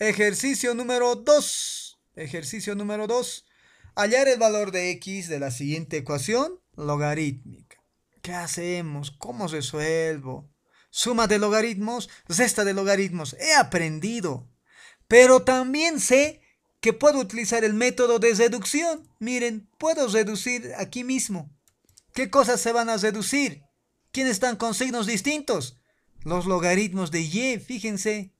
Ejercicio número 2. Ejercicio número 2. Hallar el valor de x de la siguiente ecuación logarítmica. ¿Qué hacemos? ¿Cómo resuelvo? Suma de logaritmos, resta de logaritmos. He aprendido. Pero también sé que puedo utilizar el método de deducción. Miren, puedo reducir aquí mismo. ¿Qué cosas se van a reducir? ¿Quiénes están con signos distintos? Los logaritmos de y, fíjense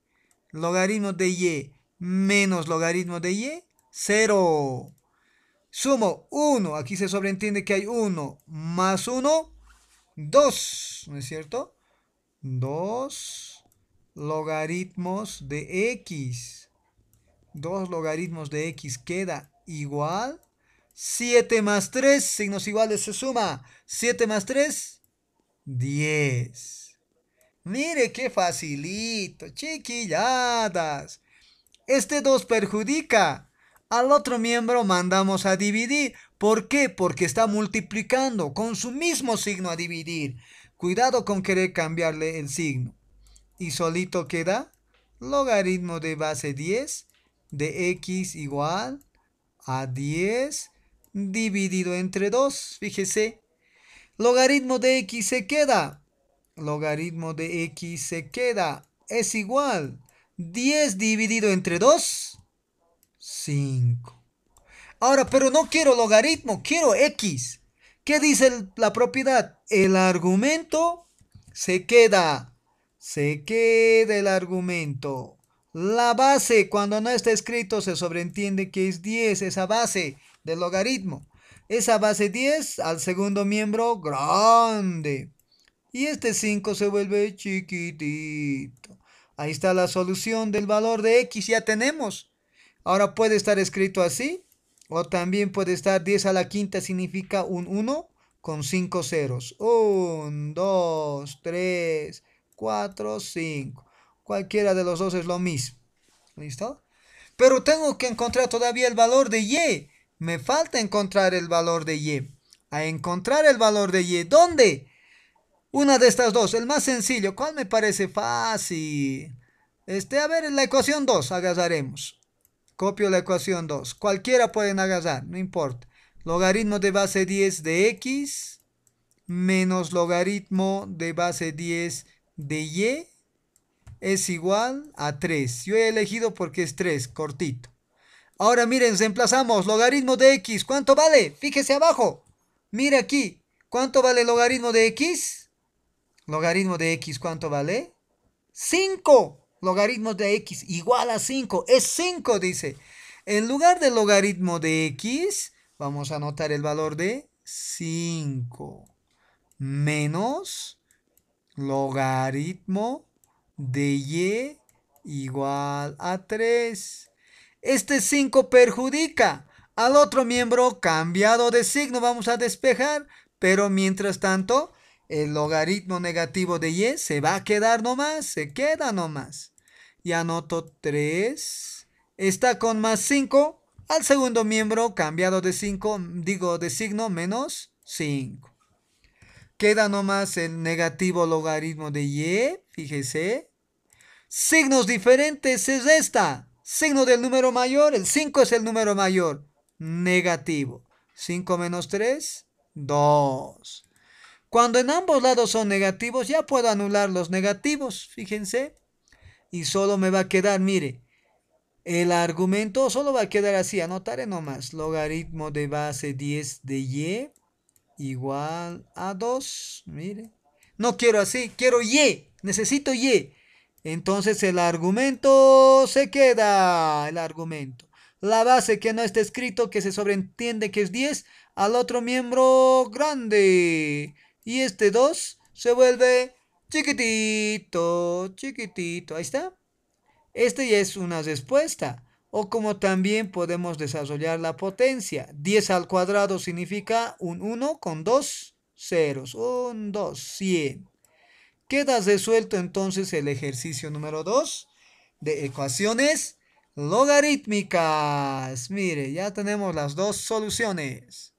logaritmo de y menos logaritmo de y, 0. Sumo 1, aquí se sobreentiende que hay 1 más 1, 2, ¿no es cierto? 2 logaritmos de x. 2 logaritmos de x queda igual. 7 más 3, signos iguales se suma. 7 más 3, 10. Mire qué facilito, chiquilladas. Este 2 perjudica. Al otro miembro mandamos a dividir. ¿Por qué? Porque está multiplicando con su mismo signo a dividir. Cuidado con querer cambiarle el signo. Y solito queda logaritmo de base 10 de x igual a 10 dividido entre 2. Fíjese, logaritmo de x se queda logaritmo de x se queda, es igual, 10 dividido entre 2, 5. Ahora, pero no quiero logaritmo, quiero x. ¿Qué dice la propiedad? El argumento se queda, se queda el argumento. La base, cuando no está escrito, se sobreentiende que es 10, esa base del logaritmo. Esa base 10 al segundo miembro grande y este 5 se vuelve chiquitito. Ahí está la solución del valor de x, ya tenemos. Ahora puede estar escrito así, o también puede estar 10 a la quinta significa un 1 con 5 ceros. 1, 2, 3, 4, 5. Cualquiera de los dos es lo mismo. ¿Listo? Pero tengo que encontrar todavía el valor de y. Me falta encontrar el valor de y. A encontrar el valor de y. ¿Dónde? Una de estas dos, el más sencillo. ¿Cuál me parece fácil? Este, a ver, en la ecuación 2 agazaremos. Copio la ecuación 2. Cualquiera pueden agarrar, no importa. Logaritmo de base 10 de x menos logaritmo de base 10 de y es igual a 3. Yo he elegido porque es 3, cortito. Ahora miren, reemplazamos logaritmo de x. ¿Cuánto vale? Fíjese abajo. Mira aquí. ¿Cuánto vale el logaritmo de x? Logaritmo de x, ¿cuánto vale? 5. Logaritmo de x igual a 5. Es 5, dice. En lugar del logaritmo de x, vamos a anotar el valor de 5 menos logaritmo de y igual a 3. Este 5 perjudica al otro miembro cambiado de signo. Vamos a despejar, pero mientras tanto el logaritmo negativo de y se va a quedar nomás, se queda nomás. Y anoto 3. Está con más 5. Al segundo miembro cambiado de 5, digo de signo, menos 5. Queda nomás el negativo logaritmo de y, fíjese. Signos diferentes es esta. Signo del número mayor, el 5 es el número mayor. Negativo. 5 menos 3, 2. Cuando en ambos lados son negativos, ya puedo anular los negativos, fíjense. Y solo me va a quedar, mire, el argumento solo va a quedar así, anotaré nomás. Logaritmo de base 10 de y igual a 2, mire. No quiero así, quiero y, necesito y. Entonces el argumento se queda, el argumento. La base que no está escrito, que se sobreentiende que es 10, al otro miembro grande. Y este 2 se vuelve chiquitito, chiquitito. Ahí está. Esta ya es una respuesta. O como también podemos desarrollar la potencia. 10 al cuadrado significa un 1 con 2 ceros. Un 2, 100. Queda resuelto entonces el ejercicio número 2 de ecuaciones logarítmicas. Mire, ya tenemos las dos soluciones.